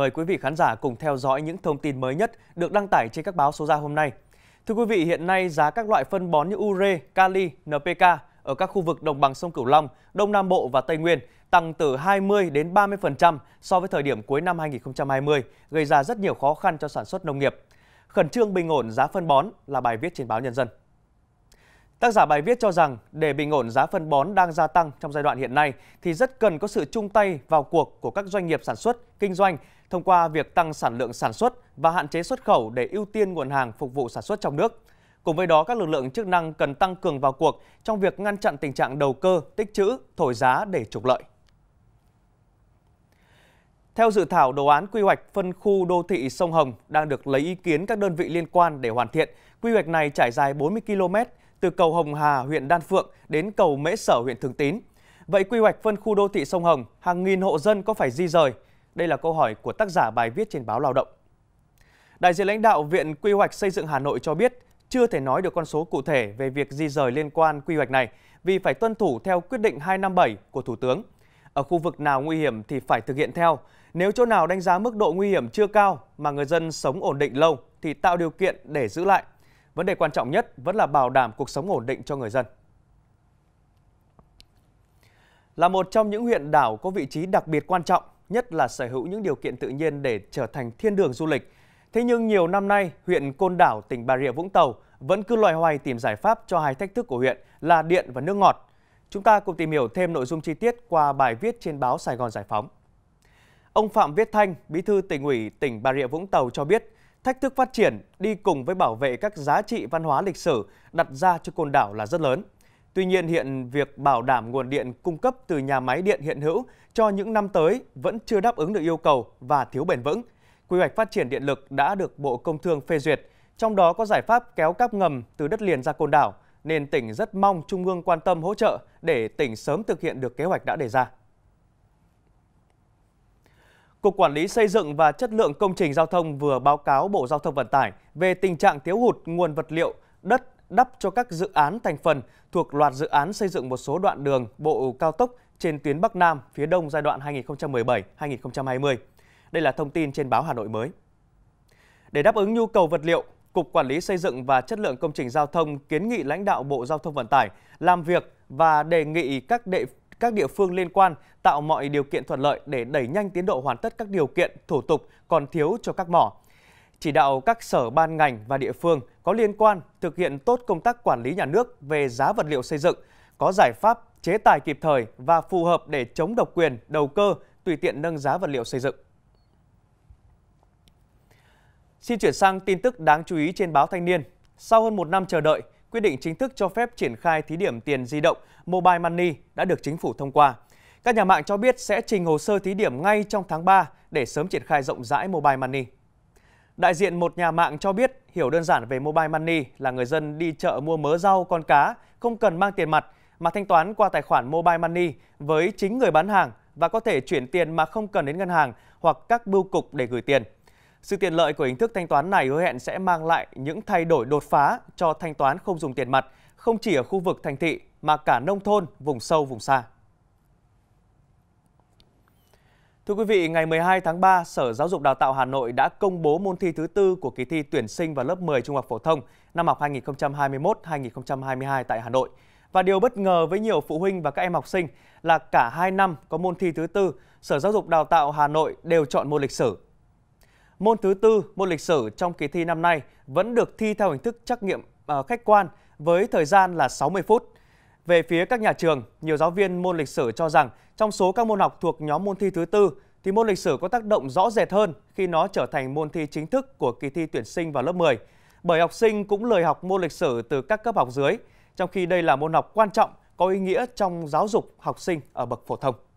mời quý vị khán giả cùng theo dõi những thông tin mới nhất được đăng tải trên các báo số ra hôm nay. Thưa quý vị, hiện nay giá các loại phân bón như ure, kali, NPK ở các khu vực đồng bằng sông Cửu Long, Đông Nam Bộ và Tây Nguyên tăng từ 20 đến 30% so với thời điểm cuối năm 2020, gây ra rất nhiều khó khăn cho sản xuất nông nghiệp. Khẩn trương bình ổn giá phân bón là bài viết trên báo Nhân dân. Tác giả bài viết cho rằng để bình ổn giá phân bón đang gia tăng trong giai đoạn hiện nay thì rất cần có sự chung tay vào cuộc của các doanh nghiệp sản xuất, kinh doanh thông qua việc tăng sản lượng sản xuất và hạn chế xuất khẩu để ưu tiên nguồn hàng phục vụ sản xuất trong nước. Cùng với đó, các lực lượng chức năng cần tăng cường vào cuộc trong việc ngăn chặn tình trạng đầu cơ, tích trữ, thổi giá để trục lợi. Theo dự thảo đồ án quy hoạch phân khu đô thị Sông Hồng đang được lấy ý kiến các đơn vị liên quan để hoàn thiện, quy hoạch này trải dài 40 km, từ cầu Hồng Hà, huyện Đan Phượng đến cầu Mễ Sở, huyện Thường Tín. Vậy quy hoạch phân khu đô thị sông Hồng, hàng nghìn hộ dân có phải di rời? Đây là câu hỏi của tác giả bài viết trên báo Lao động. Đại diện lãnh đạo Viện Quy hoạch Xây dựng Hà Nội cho biết, chưa thể nói được con số cụ thể về việc di rời liên quan quy hoạch này vì phải tuân thủ theo quyết định 257 của Thủ tướng. Ở khu vực nào nguy hiểm thì phải thực hiện theo. Nếu chỗ nào đánh giá mức độ nguy hiểm chưa cao mà người dân sống ổn định lâu thì tạo điều kiện để giữ lại. Vấn đề quan trọng nhất vẫn là bảo đảm cuộc sống ổn định cho người dân. Là một trong những huyện đảo có vị trí đặc biệt quan trọng, nhất là sở hữu những điều kiện tự nhiên để trở thành thiên đường du lịch. Thế nhưng nhiều năm nay, huyện Côn Đảo, tỉnh Bà Rịa Vũng Tàu vẫn cứ loài hoài tìm giải pháp cho hai thách thức của huyện là điện và nước ngọt. Chúng ta cùng tìm hiểu thêm nội dung chi tiết qua bài viết trên báo Sài Gòn Giải Phóng. Ông Phạm Viết Thanh, Bí thư tỉnh ủy tỉnh Bà Rịa Vũng Tàu cho biết, thách thức phát triển đi cùng với bảo vệ các giá trị văn hóa lịch sử đặt ra cho côn đảo là rất lớn. Tuy nhiên hiện việc bảo đảm nguồn điện cung cấp từ nhà máy điện hiện hữu cho những năm tới vẫn chưa đáp ứng được yêu cầu và thiếu bền vững. Quy hoạch phát triển điện lực đã được Bộ Công Thương phê duyệt, trong đó có giải pháp kéo cáp ngầm từ đất liền ra côn đảo, nên tỉnh rất mong Trung ương quan tâm hỗ trợ để tỉnh sớm thực hiện được kế hoạch đã đề ra. Cục Quản lý Xây dựng và Chất lượng Công trình Giao thông vừa báo cáo Bộ Giao thông Vận tải về tình trạng thiếu hụt nguồn vật liệu, đất đắp cho các dự án thành phần thuộc loạt dự án xây dựng một số đoạn đường bộ cao tốc trên tuyến Bắc Nam phía Đông giai đoạn 2017-2020. Đây là thông tin trên báo Hà Nội mới. Để đáp ứng nhu cầu vật liệu, Cục Quản lý Xây dựng và Chất lượng Công trình Giao thông kiến nghị lãnh đạo Bộ Giao thông Vận tải làm việc và đề nghị các địa các địa phương liên quan tạo mọi điều kiện thuận lợi để đẩy nhanh tiến độ hoàn tất các điều kiện, thủ tục còn thiếu cho các mỏ. Chỉ đạo các sở ban ngành và địa phương có liên quan thực hiện tốt công tác quản lý nhà nước về giá vật liệu xây dựng, có giải pháp chế tài kịp thời và phù hợp để chống độc quyền, đầu cơ, tùy tiện nâng giá vật liệu xây dựng. Xin chuyển sang tin tức đáng chú ý trên báo Thanh niên. Sau hơn một năm chờ đợi, quyết định chính thức cho phép triển khai thí điểm tiền di động Mobile Money đã được chính phủ thông qua. Các nhà mạng cho biết sẽ trình hồ sơ thí điểm ngay trong tháng 3 để sớm triển khai rộng rãi Mobile Money. Đại diện một nhà mạng cho biết hiểu đơn giản về Mobile Money là người dân đi chợ mua mớ rau, con cá, không cần mang tiền mặt mà thanh toán qua tài khoản Mobile Money với chính người bán hàng và có thể chuyển tiền mà không cần đến ngân hàng hoặc các bưu cục để gửi tiền. Sự tiện lợi của hình thức thanh toán này hứa hẹn sẽ mang lại những thay đổi đột phá cho thanh toán không dùng tiền mặt, không chỉ ở khu vực thành thị mà cả nông thôn, vùng sâu, vùng xa. Thưa quý vị, ngày 12 tháng 3, Sở Giáo dục Đào tạo Hà Nội đã công bố môn thi thứ tư của kỳ thi tuyển sinh vào lớp 10 trung học phổ thông năm học 2021-2022 tại Hà Nội. Và điều bất ngờ với nhiều phụ huynh và các em học sinh là cả hai năm có môn thi thứ tư, Sở Giáo dục Đào tạo Hà Nội đều chọn môn lịch sử Môn thứ tư, môn lịch sử trong kỳ thi năm nay vẫn được thi theo hình thức trắc nghiệm à, khách quan với thời gian là 60 phút. Về phía các nhà trường, nhiều giáo viên môn lịch sử cho rằng trong số các môn học thuộc nhóm môn thi thứ tư thì môn lịch sử có tác động rõ rệt hơn khi nó trở thành môn thi chính thức của kỳ thi tuyển sinh vào lớp 10. Bởi học sinh cũng lời học môn lịch sử từ các cấp học dưới, trong khi đây là môn học quan trọng có ý nghĩa trong giáo dục học sinh ở bậc phổ thông.